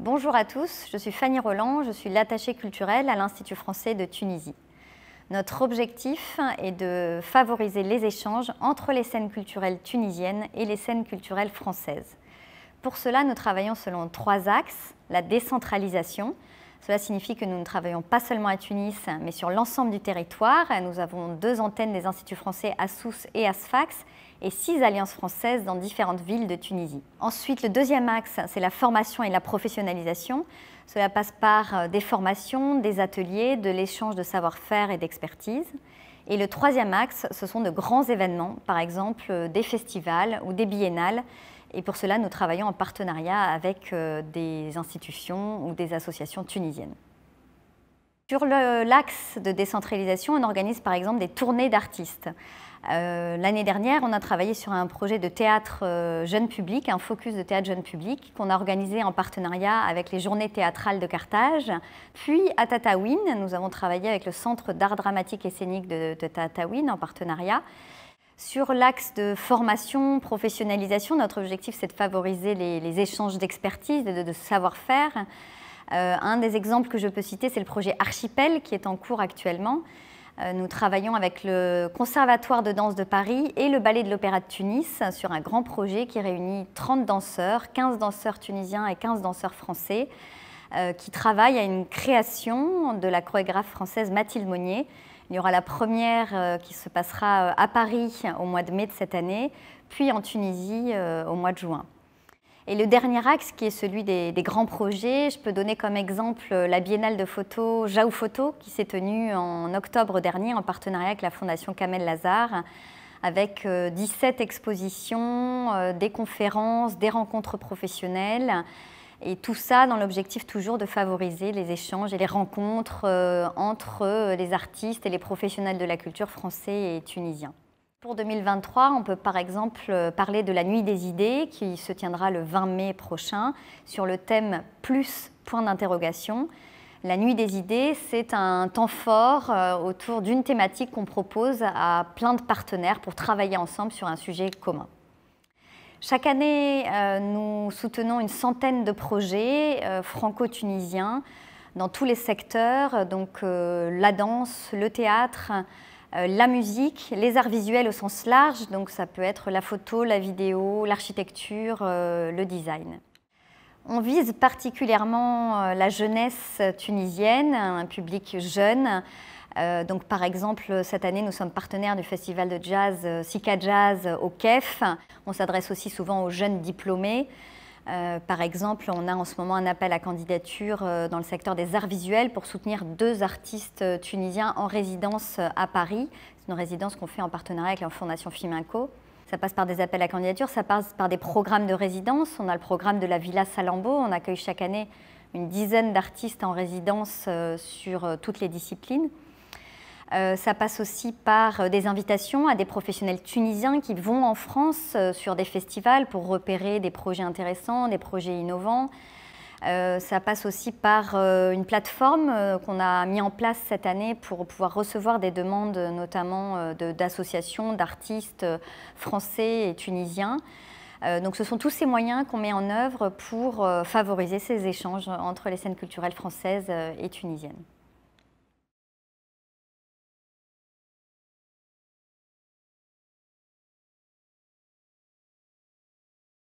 Bonjour à tous, je suis Fanny Roland, je suis l'attachée culturelle à l'Institut français de Tunisie. Notre objectif est de favoriser les échanges entre les scènes culturelles tunisiennes et les scènes culturelles françaises. Pour cela, nous travaillons selon trois axes, la décentralisation, cela signifie que nous ne travaillons pas seulement à Tunis, mais sur l'ensemble du territoire. Nous avons deux antennes des instituts français à Sousse et à Sfax et six alliances françaises dans différentes villes de Tunisie. Ensuite, le deuxième axe, c'est la formation et la professionnalisation. Cela passe par euh, des formations, des ateliers, de l'échange de savoir-faire et d'expertise. Et le troisième axe, ce sont de grands événements, par exemple euh, des festivals ou des biennales, et pour cela, nous travaillons en partenariat avec euh, des institutions ou des associations tunisiennes. Sur l'axe de décentralisation, on organise par exemple des tournées d'artistes. Euh, l'année dernière, on a travaillé sur un projet de théâtre euh, jeune public, un focus de théâtre jeune public qu'on a organisé en partenariat avec les Journées théâtrales de Carthage. Puis à Tataouine, nous avons travaillé avec le Centre d'art dramatique et scénique de, de Tataouine en partenariat. Sur l'axe de formation, professionnalisation, notre objectif c'est de favoriser les, échanges d'expertise, de, de savoir-faire. Euh, un des exemples que je peux citer, c'est le projet Archipel qui est en cours actuellement. Euh, nous travaillons avec le Conservatoire de danse de Paris et le Ballet de l'Opéra de Tunis sur un grand projet qui réunit 30 danseurs, 15 danseurs tunisiens et 15 danseurs français, euh, qui travaillent à une création de la chorégraphe française Mathilde Monnier, il y aura la première euh, qui se passera euh, à Paris au mois de mai de cette année, puis en Tunisie euh, au mois de juin. Et le dernier axe, qui est celui des, grands projets, je peux donner comme exemple la biennale de Photos Jaou Photo, qui s'est tenue en octobre dernier en partenariat avec la Fondation Kamel Lazare, avec 17 expositions, des conférences, des rencontres professionnelles. Et tout ça dans l'objectif toujours de favoriser les échanges et les rencontres euh, entre euh, les artistes et les professionnels de la culture français et tunisien. Pour 2023, on peut par exemple euh, parler de la Nuit des idées qui se tiendra le 20 mai prochain sur le thème plus point d'interrogation. La Nuit des idées, c'est un temps fort autour d'une thématique qu'on propose à plein de partenaires pour travailler ensemble sur un sujet commun. Chaque année, euh, nous soutenons une centaine de projets euh, franco-tunisiens dans tous les secteurs, donc euh, la danse, le théâtre, la musique, les arts visuels au sens large, donc ça peut être la photo, la vidéo, l'architecture, le design. On vise particulièrement la jeunesse tunisienne, un public jeune, euh, donc, par exemple, cette année, nous sommes partenaires du festival de jazz euh, Sika Jazz euh, au KEF. On s'adresse aussi souvent aux jeunes diplômés. par exemple, on a en ce moment un appel à candidature dans le secteur des arts visuels pour soutenir deux artistes tunisiens en résidence à Paris. C'est une résidence qu'on fait en partenariat avec la Fondation Fiminco. Ça passe par des appels à candidature, ça passe par des programmes de résidence. On a le programme de la Villa Salambo. On accueille chaque année une dizaine d'artistes en résidence sur toutes les disciplines. Euh, ça passe aussi par euh, des invitations à des professionnels tunisiens qui vont en France euh, sur des festivals pour repérer des projets intéressants, des projets innovants. ça passe aussi par une plateforme qu'on a mis en place cette année pour pouvoir recevoir des demandes, notamment d'associations, d'artistes français et tunisiens. donc ce sont tous ces moyens qu'on met en œuvre pour favoriser ces échanges entre les scènes culturelles françaises et tunisiennes.